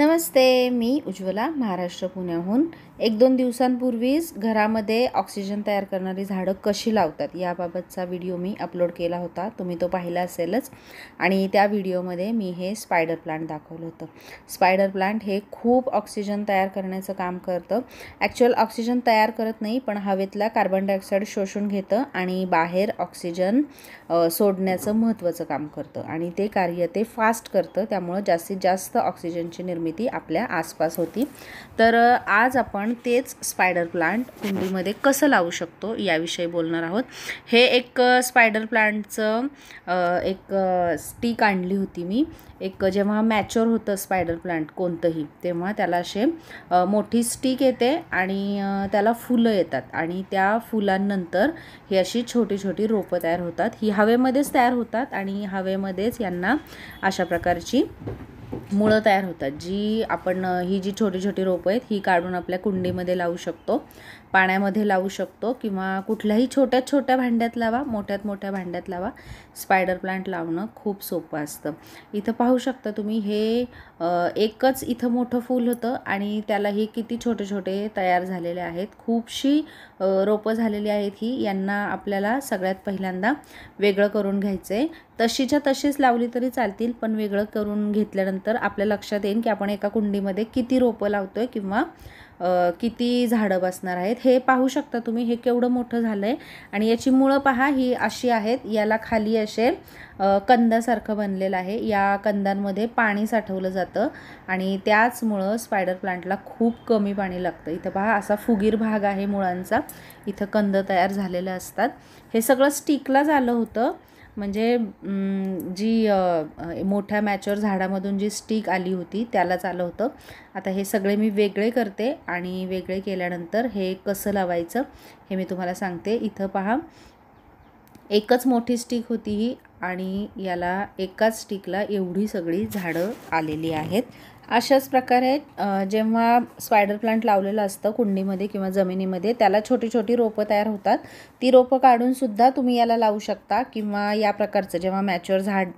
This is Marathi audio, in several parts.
नमस्ते मी उज्ज्वला महाराष्ट्र पुण्याहून एक दोन दिवसांपूर्वीच घरामध्ये ऑक्सिजन तयार करणारी झाडं कशी लावतात याबाबतचा व्हिडिओ मी अपलोड केला होता तुम्ही तो पाहिला असेलच आणि त्या व्हिडिओमध्ये मी हे स्पायडर प्लांट दाखवलं होतं स्पायडर प्लांट हे खूप ऑक्सिजन तयार करण्याचं काम करतं ॲक्च्युअल ऑक्सिजन तयार करत नाही पण हवेतला कार्बन डायऑक्साईड शोषून घेतं आणि बाहेर ऑक्सिजन सोडण्याचं महत्त्वाचं काम करतं आणि ते कार्य ते फास्ट करतं त्यामुळं जास्तीत जास्त ऑक्सिजनची निर्मिती निर्मिती आपल्या आसपास होती तर आज आपण तेच स्पायडर प्लांट कुंडीमध्ये कसं लावू शकतो याविषयी बोलणार आहोत हे एक स्पायडर प्लांटचं एक स्टिक आणली होती मी एक जेव्हा मॅच्युअर होतं स्पायडर प्लांट कोणतंही तेव्हा त्याला असे मोठी स्टिक येते आणि त्याला फुलं येतात आणि त्या फुलांनंतर ही अशी छोटी छोटी रोपं तयार होतात ही हवेमध्येच तयार होतात आणि हवेमध्येच यांना अशा प्रकारची मुळं तयार होतात जी आपण ही जी छोटी छोटी रोपं आहेत ही काढून आपल्या कुंडीमध्ये लावू शकतो पाण्यामध्ये लावू शकतो किंवा कुठल्याही छोट्यात छोट्या भांड्यात लावा मोठ्यात मोठ्या भांड्यात लावा स्पायडर प्लांट लावणं खूप सोपं असतं इथं पाहू शकता तुम्ही हे एकच इथं मोठं फूल होतं आणि त्यालाही किती छोटे छोटे तयार झालेले आहेत खूपशी रोपं झालेली आहेत ही यांना आपल्याला सगळ्यात पहिल्यांदा वेगळं करून घ्यायचं आहे तशीच्या तशीच लावली तरी चालतील पण वेगळं करून घेतल्यानंतर आपल्या लक्षात येईल की आपण एका कुंडीमध्ये किती रोपं लावतो आहे किंवा किती झाडं बसणार आहेत हे पाहू शकता तुम्ही हे केवढं मोठं झालं आहे आणि याची मुळं पहा ही अशी आहेत याला खाली असे कंदासारखं बनलेलं आहे या कंदांमध्ये पाणी साठवलं जातं आणि त्याचमुळं स्पायडर प्लांटला खूप कमी पाणी लागतं इथं पहा असा फुगीर भाग आहे मुळांचा इथं कंद तयार झालेलं असतात हे सगळं स्टिकला झालं होतं म्हणजे जी मोठ्या मॅचवर झाडामधून जी स्टिक आली होती त्यालाच आलं होतं आता हे सगळे मी वेगळे करते आणि वेगळे केल्यानंतर हे कसं लावायचं हे मी तुम्हाला सांगते इथं पहा एकच मोठी स्टिक होती ही आणि याला एकाच स्टिकला एवढी सगळी झाडं आलेली आहेत अशाच प्रकारे जेव्हा स्पायडर प्लांट लावलेलं असतं कुंडीमध्ये किंवा जमिनीमध्ये त्याला छोटी छोटी रोपं तयार होतात ती रोपं काढूनसुद्धा तुम्ही याला लावू शकता किंवा या प्रकारचं जेव्हा मॅच्युअर झाड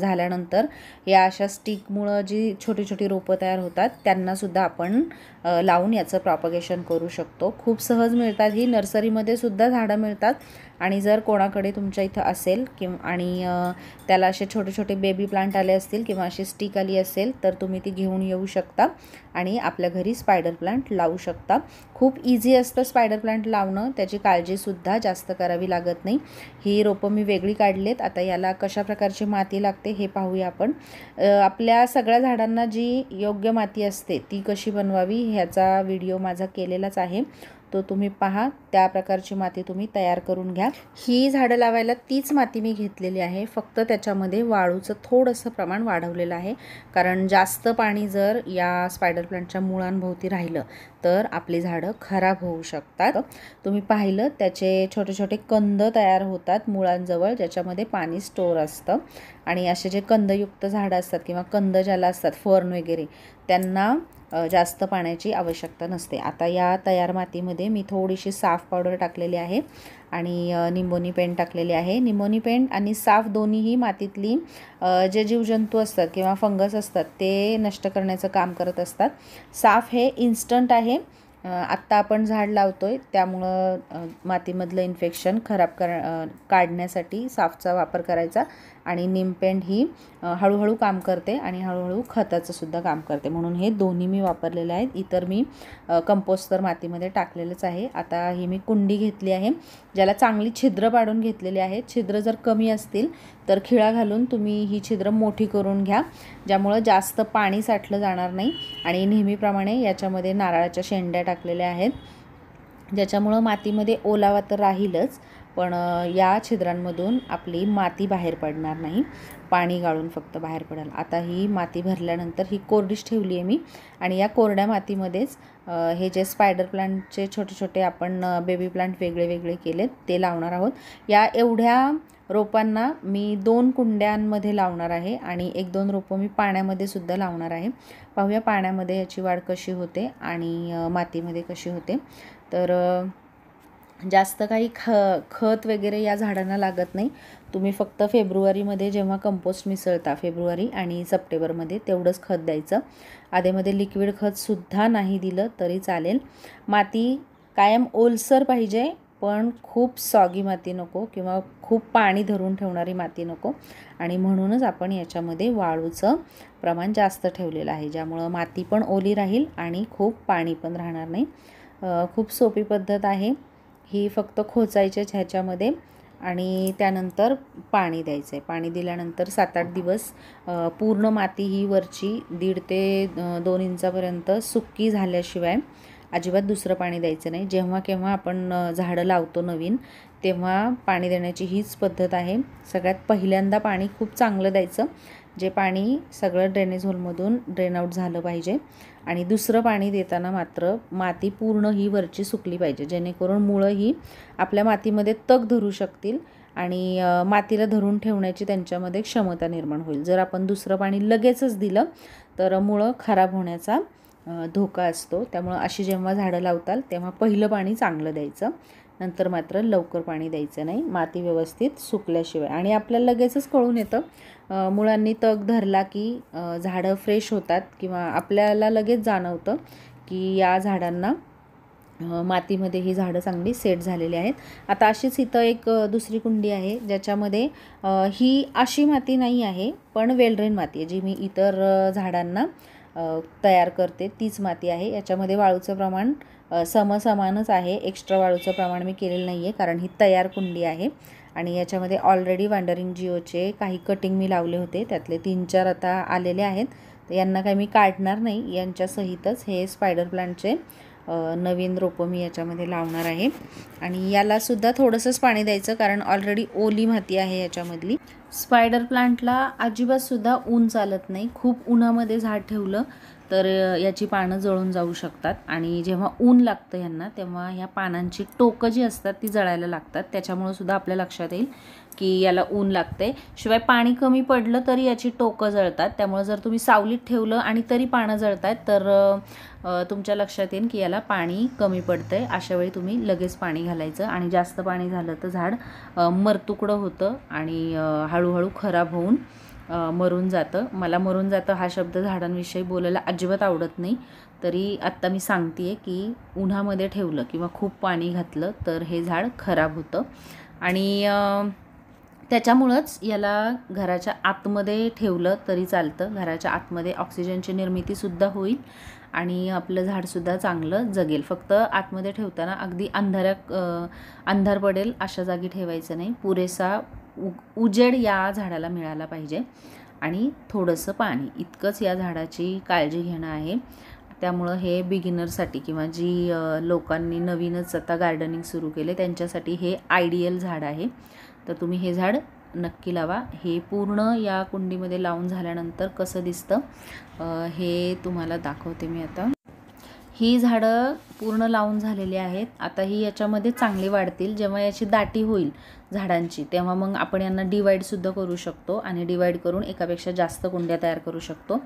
झाल्यानंतर या अशा स्टिकमुळं जी छोटी छोटी रोपं तयार होतात त्यांनासुद्धा आपण लावून याचं प्रॉपगेशन करू शकतो खूप सहज मिळतात ही नर्सरीमध्ये सुद्धा झाडं मिळतात आणि जर कोणाकडे तुमच्या इथं असेल किंवा आणि त्याला असे छोटे छोटे बेबी प्लांट आले असतील किंवा अशी स्टिक आली असेल तर तुम्ही ती घेऊन घेऊन येऊ शकता आणि आपल्या घरी स्पायडर प्लांट लावू शकता खूप इझी असतं स्पायडर प्लांट लावणं त्याची काळजीसुद्धा जास्त करावी लागत नाही ही रोपं मी वेगळी काढलेत आता याला कशा प्रकारची माती लागते हे पाहूया आपण आपल्या सगळ्या झाडांना जी योग्य माती असते ती कशी बनवावी ह्याचा व्हिडिओ माझा केलेलाच आहे तो तुम्ही पहा त्या प्रकारची माती तुम्ही तयार करून घ्या ही झाडं लावायला तीच माती मी घेतलेली आहे फक्त त्याच्यामध्ये वाळूचं थोडंसं प्रमाण वाढवलेलं आहे कारण जास्त पाणी जर या स्पायडर प्लांटच्या मुळांभोवती राहिलं तर आपली झाडं खराब होऊ शकतात तुम्ही पाहिलं त्याचे छोटे छोटे कंद तयार होतात मुळांजवळ ज्याच्यामध्ये पाणी स्टोअर असतं आणि असे जे कंदयुक्त झाडं असतात किंवा कंद ज्याला असतात फर्न वगैरे त्यांना जास्त पाण्याची आवश्यकता नसते आता या तयार मातीमध्ये मी थोडीशी साफ पावडर टाकलेली आहे आणि निंबोनी पेंट टाकलेली आहे निंबोनी पेंट आणि साफ दोन्हीही मातीतली जे जीवजंतू असतात किंवा फंगस असतात ते नष्ट करण्याचं काम करत असतात साफ हे इन्स्टंट आहे आत्ता आपण झाड लावतो आहे त्यामुळं मातीमधलं इन्फेक्शन खराब कर काढण्यासाठी साफचा वापर करायचा आणि निमपेंड ही हळूहळू काम करते आणि हळूहळू खताचंसुद्धा काम करते म्हणून हे दोन्ही मी वापरलेले आहेत इतर मी कंपोस्ट तर मातीमध्ये टाकलेलंच आहे आता ही मी कुंडी घेतली आहे ज्याला चांगली छिद्र पाडून घेतलेली आहे छिद्र जर कमी असतील तर खिळा घालून तुम्ही ही छिद्र मोठी करून घ्या ज्यामुळं जास्त पाणी साठलं जाणार नाही आणि नेहमीप्रमाणे याच्यामध्ये नारळाच्या शेंड्या टाकलेल्या आहेत ज्याच्यामुळं मातीमध्ये ओलावा तर राहीलच पण या छिद्रांमधून आपली माती बाहेर पडणार नाही पाणी गाळून फक्त बाहेर पडेल आता ही माती भरल्यानंतर ही कोरडीच ठेवली आहे मी आणि या कोरड्या मातीमध्येच हे जे स्पायडर प्लांटचे छोटे छोटे आपण बेबी प्लांट वेगळे वेगळे केलेत ते लावणार आहोत या एवढ्या रोपांना मी दोन कुंड्यांमध्ये लावणार आहे आणि एक दोन रोपं मी पाण्यामध्ये सुद्धा लावणार आहे पाहूया पाण्यामध्ये याची वाढ कशी होते आणि मातीमध्ये कशी होते तर जास्त काही ख खत वगैरे या झाडांना लागत नाही तुम्ही फक्त फेब्रुवारीमध्ये जेव्हा कंपोस्ट मिसळता फेब्रुवारी आणि सप्टेंबरमध्ये तेवढंच खत द्यायचं आधेमध्ये लिक्विड खतसुद्धा नाही दिलं तरी चालेल माती कायम ओलसर पाहिजे पण खूप सॉगी माती नको किंवा खूप पाणी धरून ठेवणारी माती नको आणि म्हणूनच आपण याच्यामध्ये वाळूचं प्रमाण जास्त ठेवलेलं आहे ज्यामुळं माती पण ओली राहील आणि खूप पाणी पण राहणार नाही खूप सोपी पद्धत आहे ही फक्त खोचायच्या ह्याच्यामध्ये आणि त्यानंतर पाणी द्यायचं आहे पाणी दिल्यानंतर सात आठ दिवस पूर्ण माती ही वरची दीड ते दोन इंचापर्यंत सुक्की झाल्याशिवाय अजिबात दुसरं पाणी द्यायचं नाही जेव्हा केव्हा आपण झाडं लावतो नवीन तेव्हा पाणी देण्याची हीच पद्धत आहे सगळ्यात पहिल्यांदा पाणी खूप चांगलं द्यायचं जे पाणी सगळं ड्रेनेज होलमधून ड्रेन आऊट झालं पाहिजे आणि दुसरं पाणी देताना मात्र माती पूर्ण ही वरची सुकली पाहिजे जेणेकरून मुळं ही आपल्या मातीमध्ये तग धरू शकतील आणि मातीला धरून ठेवण्याची त्यांच्यामध्ये क्षमता निर्माण होईल जर आपण दुसरं पाणी लगेचच दिलं तर मुळं खराब होण्याचा धोका असतो त्यामुळं अशी जेव्हा झाडं लावताल तेव्हा पहिलं पाणी चांगलं द्यायचं नंतर मात्र लवकर पाणी द्यायचं नाही माती व्यवस्थित सुकल्याशिवाय आणि आपल्याला लगेचच कळून येतं मुळांनी तग धरला की झाडं फ्रेश होतात किंवा आपल्याला लगेच जाणवतं की या झाडांना मातीमध्ये ही झाडं चांगली सेट झालेली आहेत आता अशीच इथं एक दुसरी कुंडी आहे ज्याच्यामध्ये ही अशी माती नाही आहे पण वेलड्रेन माती आहे जी मी इतर झाडांना तयार करते तीच माती आहे याच्यामध्ये वाळूचं प्रमाण समसमानच आहे एक्स्ट्रा वाळूचं प्रमाण मी केलेलं नाही आहे कारण ही तयार कुंडी आहे आणि याच्यामध्ये ऑलरेडी वांडरिंग जिओचे काही कटिंग मी लावले होते त्यातले तीन चार आता आलेले आहेत यांना काही मी काढणार नाही यांच्यासहितच हे स्पायडर प्लांटचे नवीन रोपं मी याच्यामध्ये लावणार आहे आणि यालासुद्धा थोडंसंच पाणी द्यायचं कारण ऑलरेडी ओली माती आहे याच्यामधली स्पायडर प्लांटला अजिबातसुद्धा ऊन चालत नाही खूप उन्हामध्ये झाड ठेवलं तर याची पानं जळून जाऊ शकतात आणि जेव्हा ऊन लागतं यांना तेव्हा ह्या पानांची टोकं जी असतात ती जळायला लागतात त्याच्यामुळं सुद्धा आपल्या लक्षात येईल की याला ऊन लागते शिवाय पाणी कमी पडलं तरी याची टोकं जळतात त्यामुळे जर तुम्ही सावलीत ठेवलं आणि तरी पानं आहेत तर तुमच्या लक्षात येईल की याला पाणी कमी पडतं आहे अशावेळी तुम्ही लगेच पाणी घालायचं आणि जास्त पाणी झालं तर झाड मरतुकडं होतं आणि हळूहळू खराब होऊन मरून जातं मला मरून जातं हा शब्द झाडांविषयी बोलायला अजिबात आवडत नाही तरी आत्ता मी सांगते आहे की उन्हामध्ये ठेवलं किंवा खूप पाणी घातलं तर हे झाड खराब होतं आणि त्याच्यामुळंच याला घराच्या आतमध्ये ठेवलं तरी चालतं घराच्या आतमध्ये ऑक्सिजनची निर्मितीसुद्धा होईल आणि आपलं झाडसुद्धा चांगलं जगेल फक्त आतमध्ये ठेवताना अगदी अंधाऱ्या अंधार पडेल अशा जागी ठेवायचं नाही पुरेसा उ उजेड या झाडाला मिळाला पाहिजे आणि थोडंसं पाणी इतकंच या झाडाची काळजी घेणं आहे त्यामुळं हे बिगिनरसाठी किंवा जी लोकांनी नवीनच आता गार्डनिंग सुरू केले त्यांच्यासाठी हे आयडियल झाड आहे तर तुम्ही हे झाड नक्की लावा हे पूर्ण या कुंडीमध्ये लावून झाल्यानंतर कसं दिसतं हे तुम्हाला दाखवते मी आता ही झाडं पूर्ण लावून झालेली आहेत आता ही याच्यामध्ये चांगली वाढतील जेव्हा याची दाटी होईल झाडांची तेव्हा मग आपण यांना डिवाईडसुद्धा करू शकतो आणि डिवाईड करून एकापेक्षा जास्त कुंड्या तयार करू शकतो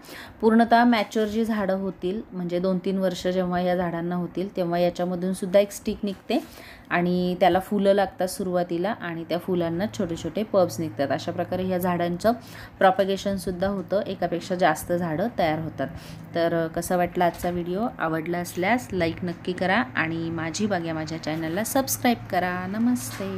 पूर्णतः मॅच्युअर जी झाडं होतील म्हणजे दोन तीन वर्ष जेव्हा या झाडांना होतील तेव्हा याच्यामधूनसुद्धा एक स्टिक निघते आणि त्याला फुलं लागतात सुरुवातीला आणि त्या फुलांना छोटे छोटे पब्स निघतात अशा प्रकारे ह्या झाडांचं प्रॉपगेशनसुद्धा होतं एकापेक्षा जास्त झाडं तयार होतात तर कसा वाटला आजचा व्हिडिओ आवडला असल्यास लाईक नक्की करा आणि माझी बाग माझ्या चॅनलला सबस्क्राईब करा नमस्ते